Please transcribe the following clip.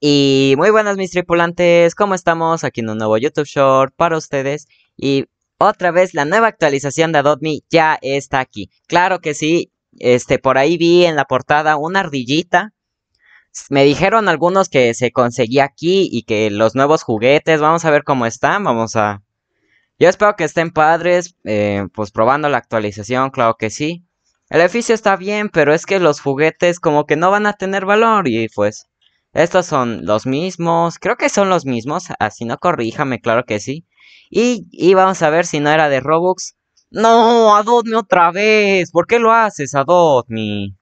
Y muy buenas mis tripulantes, ¿cómo estamos? Aquí en un nuevo YouTube Short para ustedes. Y otra vez la nueva actualización de Adobe ya está aquí. Claro que sí, este, por ahí vi en la portada una ardillita. Me dijeron algunos que se conseguía aquí y que los nuevos juguetes, vamos a ver cómo están, vamos a... Yo espero que estén padres, eh, pues probando la actualización, claro que sí. El edificio está bien, pero es que los juguetes como que no van a tener valor y pues... Estos son los mismos, creo que son los mismos, así ah, no corríjame, claro que sí. Y, y vamos a ver si no era de Robux. No, Adotme otra vez, ¿por qué lo haces, Adotme?